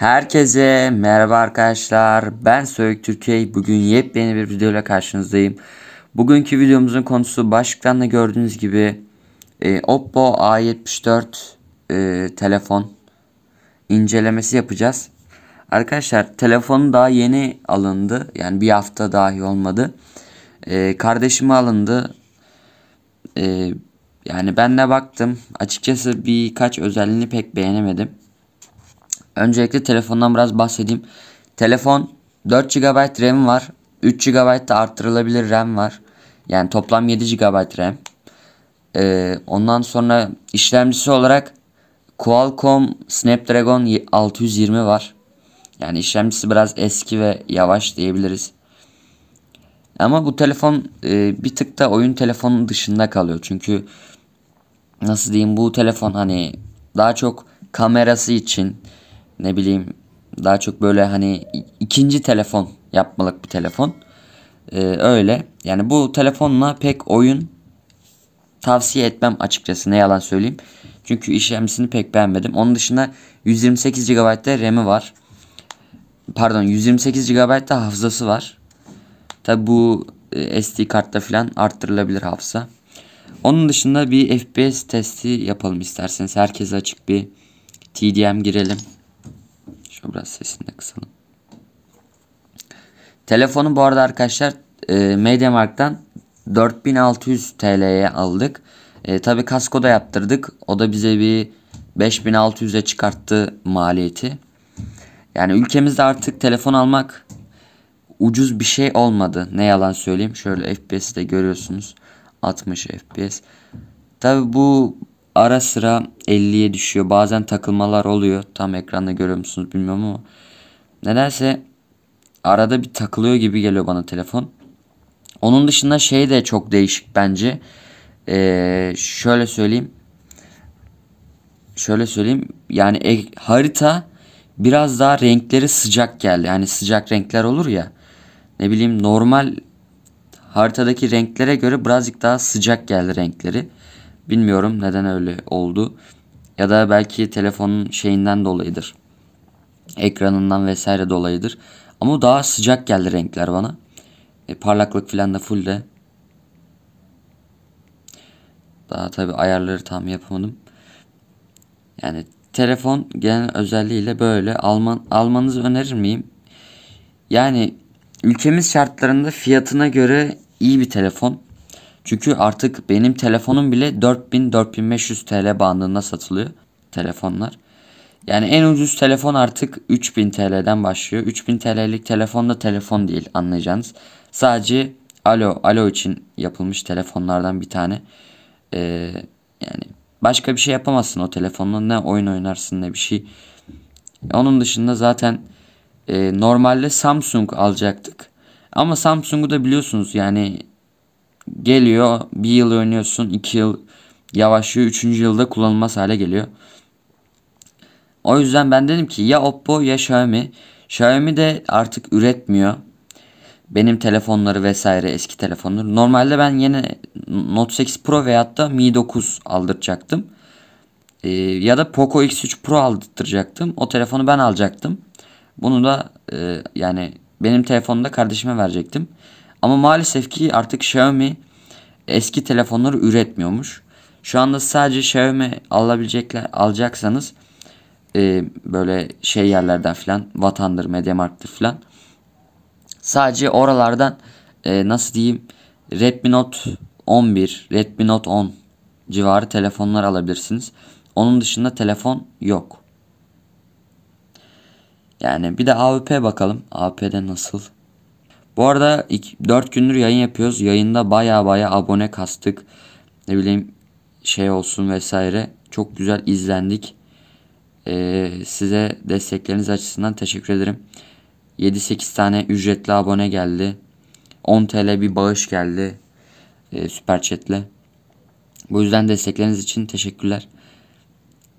Herkese merhaba arkadaşlar. Ben Söğük Türkiye. Bugün yepyeni bir videoyla karşınızdayım. Bugünkü videomuzun konusu başlıktan da gördüğünüz gibi e, Oppo A74 e, telefon incelemesi yapacağız. Arkadaşlar telefonu daha yeni alındı. Yani bir hafta dahi olmadı. E, kardeşime alındı. E, yani ben de baktım. Açıkçası birkaç özelliğini pek beğenemedim. Öncelikle telefondan biraz bahsedeyim. Telefon 4 GB RAM var. 3 GB da arttırılabilir RAM var. Yani toplam 7 GB RAM. Ee, ondan sonra işlemcisi olarak Qualcomm Snapdragon 620 var. Yani işlemcisi biraz eski ve yavaş diyebiliriz. Ama bu telefon e, bir tık da oyun telefonu dışında kalıyor. Çünkü nasıl diyeyim bu telefon hani daha çok kamerası için ne bileyim daha çok böyle hani ikinci telefon yapmalık bir telefon. Ee, öyle. Yani bu telefonla pek oyun tavsiye etmem açıkçası ne yalan söyleyeyim. Çünkü işlemcisini pek beğenmedim. Onun dışında 128 GB'da RAM'i var. Pardon 128 GB'da hafızası var. Tabi bu e, SD kartta filan arttırılabilir hafıza. Onun dışında bir FPS testi yapalım isterseniz. Herkese açık bir TDM girelim. Şunu biraz sesini de kısalım. Telefonu bu arada arkadaşlar e, MediaMarkt'tan 4600 TL'ye aldık. E, Tabi kasko da yaptırdık. O da bize bir 5600'e çıkarttı maliyeti. Yani ülkemizde artık telefon almak ucuz bir şey olmadı. Ne yalan söyleyeyim. Şöyle FPS'i de görüyorsunuz. 60 FPS. Tabi bu ara sıra 50'ye düşüyor. Bazen takılmalar oluyor. Tam ekranda görüyor musunuz bilmiyorum ama. Nedense arada bir takılıyor gibi geliyor bana telefon. Onun dışında şey de çok değişik bence. Ee, şöyle söyleyeyim. Şöyle söyleyeyim. Yani e, harita biraz daha renkleri sıcak geldi. Yani sıcak renkler olur ya. Ne bileyim normal haritadaki renklere göre birazcık daha sıcak geldi renkleri. Bilmiyorum neden öyle oldu. Ya da belki telefonun şeyinden dolayıdır. Ekranından vesaire dolayıdır. Ama daha sıcak geldi renkler bana. E, parlaklık filan da full de. Daha tabi ayarları tam yapamadım. Yani telefon genel özelliğiyle böyle alman almanızı önerir miyim? Yani ülkemiz şartlarında fiyatına göre iyi bir telefon. Çünkü artık benim telefonum bile 4000-4500 TL bandında satılıyor telefonlar. Yani en ucuz telefon artık 3000 TL'den başlıyor. 3000 TL'lik telefon da telefon değil anlayacağınız. Sadece alo alo için yapılmış telefonlardan bir tane. Ee, yani başka bir şey yapamazsın o telefonla ne oyun oynarsın ne bir şey. Onun dışında zaten e, normalde Samsung alacaktık. Ama Samsung'u da biliyorsunuz yani geliyor bir yıl oynuyorsun iki yıl yavaşlıyor üçüncü yılda kullanılmaz hale geliyor. O yüzden ben dedim ki ya Oppo ya Xiaomi. Xiaomi de artık üretmiyor. Benim telefonları vesaire eski telefonları. Normalde ben yeni Note 8 Pro veyahut da Mi 9 aldıracaktım. Ee, ya da Poco X3 Pro aldırtacaktım. O telefonu ben alacaktım. Bunu da e, yani benim telefonu da kardeşime verecektim. Ama maalesef ki artık Xiaomi eski telefonları üretmiyormuş. Şu anda sadece Xiaomi alabilecekler alacaksanız e, böyle şey yerlerden filan Vatandır, Mediamarkt'tır filan sadece oralardan e, nasıl diyeyim Redmi Note 11, Redmi Note 10 civarı telefonlar alabilirsiniz. Onun dışında telefon yok. Yani bir de AWP bakalım. AWP'de nasıl? Bu arada 4 gündür yayın yapıyoruz. Yayında baya baya abone kastık. Ne bileyim şey olsun vesaire. Çok güzel izlendik. Ee, size destekleriniz açısından teşekkür ederim. 7-8 tane ücretli abone geldi. 10 TL bir bağış geldi. Ee, süper chatle. Bu yüzden destekleriniz için teşekkürler.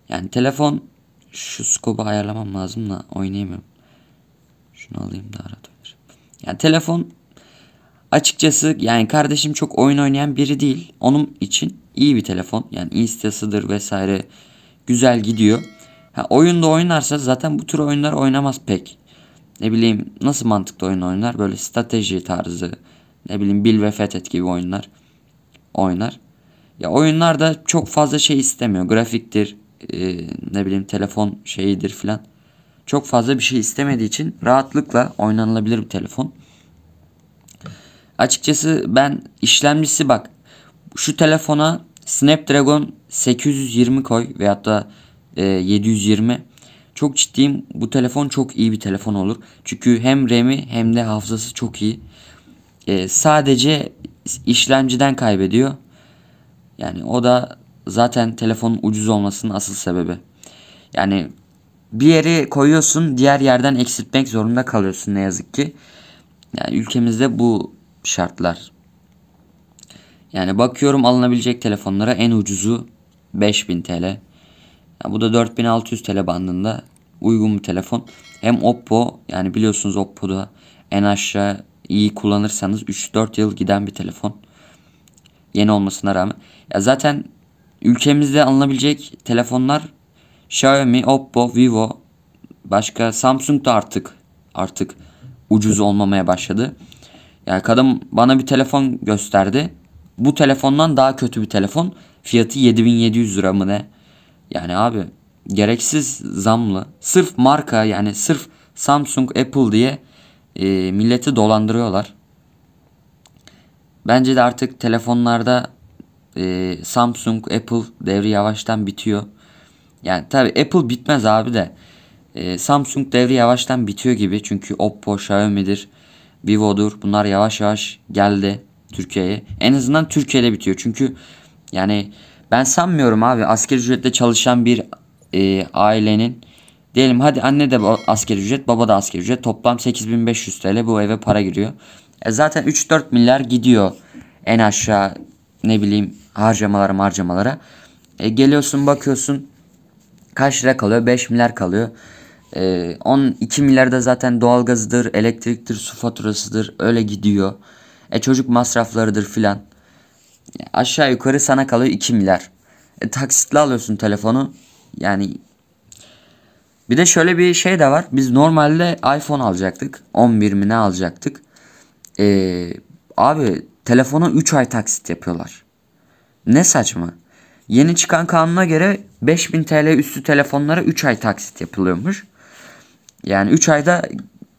Yani telefon şu skobu ayarlamam lazım da oynayamıyorum. Şunu alayım da aradım. Yani telefon açıkçası yani kardeşim çok oyun oynayan biri değil. Onun için iyi bir telefon. Yani instasıdır vesaire güzel gidiyor. Ha, oyunda oynarsa zaten bu tür oyunlar oynamaz pek. Ne bileyim nasıl mantıklı oyun oynar? Böyle strateji tarzı ne bileyim bil ve fethet gibi oyunlar oynar. Ya oyunlarda çok fazla şey istemiyor. Grafiktir, e, ne bileyim telefon şeyidir filan çok fazla bir şey istemediği için rahatlıkla oynanılabilir bir telefon. Açıkçası ben işlemcisi bak şu telefona Snapdragon 820 koy veyahut da e, 720 çok ciddiyim bu telefon çok iyi bir telefon olur. Çünkü hem RAM'i hem de hafızası çok iyi. E, sadece işlemciden kaybediyor. Yani o da zaten telefonun ucuz olmasının asıl sebebi. Yani bir yeri koyuyorsun diğer yerden eksiltmek zorunda kalıyorsun ne yazık ki. Yani ülkemizde bu şartlar. Yani bakıyorum alınabilecek telefonlara en ucuzu 5000 TL. Yani bu da 4600 TL bandında uygun bir telefon. Hem Oppo yani biliyorsunuz Oppo'da en aşağı iyi kullanırsanız 3-4 yıl giden bir telefon. Yeni olmasına rağmen. Ya zaten ülkemizde alınabilecek telefonlar Xiaomi, Oppo, Vivo, başka Samsung da artık artık ucuz olmamaya başladı. Yani kadın bana bir telefon gösterdi. Bu telefondan daha kötü bir telefon. Fiyatı 7700 lira mı ne? Yani abi gereksiz zamlı. Sırf marka yani sırf Samsung, Apple diye e, milleti dolandırıyorlar. Bence de artık telefonlarda e, Samsung, Apple devri yavaştan bitiyor. Yani tabi Apple bitmez abi de. E, Samsung devri yavaştan bitiyor gibi. Çünkü Oppo, Xiaomi'dir, Vivo'dur. Bunlar yavaş yavaş geldi Türkiye'ye. En azından Türkiye'de bitiyor. Çünkü yani ben sanmıyorum abi askeri ücretle çalışan bir e, ailenin diyelim hadi anne de askeri ücret baba da askeri ücret toplam 8500 TL bu eve para giriyor. E zaten 3-4 milyar gidiyor en aşağı ne bileyim harcamalara harcamalara. E geliyorsun bakıyorsun kaç lira kalıyor? 5 milyar kalıyor. E, ee, 12 milyar da zaten doğalgazıdır, elektriktir, su faturasıdır. Öyle gidiyor. E çocuk masraflarıdır filan. E, aşağı yukarı sana kalıyor 2 milyar. E, taksitli alıyorsun telefonu. Yani bir de şöyle bir şey de var. Biz normalde iPhone alacaktık. 11 mi ne alacaktık. E, abi telefona 3 ay taksit yapıyorlar. Ne saçma. Yeni çıkan kanuna göre 5000 TL üstü telefonlara 3 ay taksit yapılıyormuş. Yani 3 ayda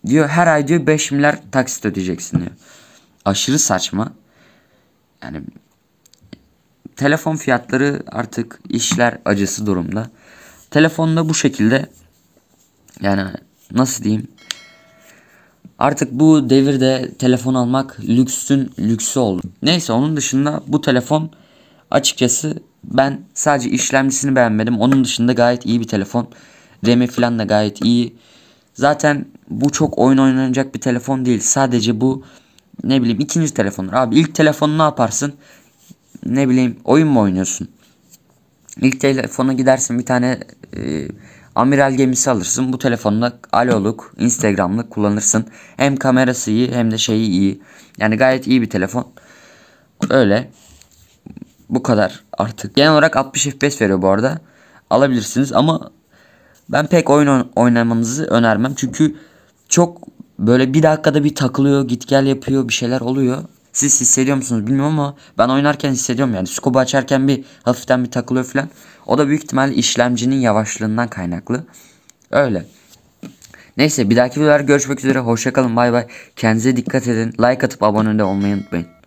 diyor her ay diyor 5 milyar taksit ödeyeceksin diyor. Aşırı saçma. Yani telefon fiyatları artık işler acısı durumda. Telefonda bu şekilde yani nasıl diyeyim? Artık bu devirde telefon almak lüksün lüksü oldu. Neyse onun dışında bu telefon açıkçası ben sadece işlemcisini beğenmedim. Onun dışında gayet iyi bir telefon. RAM'i falan da gayet iyi. Zaten bu çok oyun oynanacak bir telefon değil. Sadece bu ne bileyim ikinci telefondur. Abi ilk telefonu ne yaparsın? Ne bileyim oyun mu oynuyorsun? İlk telefona gidersin bir tane e, amiral gemisi alırsın. Bu telefonla aloluk, instagramlık kullanırsın. Hem kamerası iyi hem de şeyi iyi. Yani gayet iyi bir telefon. Öyle. Bu kadar artık. Genel olarak 60 FPS veriyor bu arada. Alabilirsiniz ama ben pek oyun oynamanızı önermem. Çünkü çok böyle bir dakikada bir takılıyor, git gel yapıyor, bir şeyler oluyor. Siz hissediyor musunuz bilmiyorum ama ben oynarken hissediyorum yani. Scuba açarken bir hafiften bir takılıyor falan. O da büyük ihtimal işlemcinin yavaşlığından kaynaklı. Öyle. Neyse bir dahaki videolar görüşmek üzere. Hoşçakalın bay bay. Kendinize dikkat edin. Like atıp abone de olmayı unutmayın.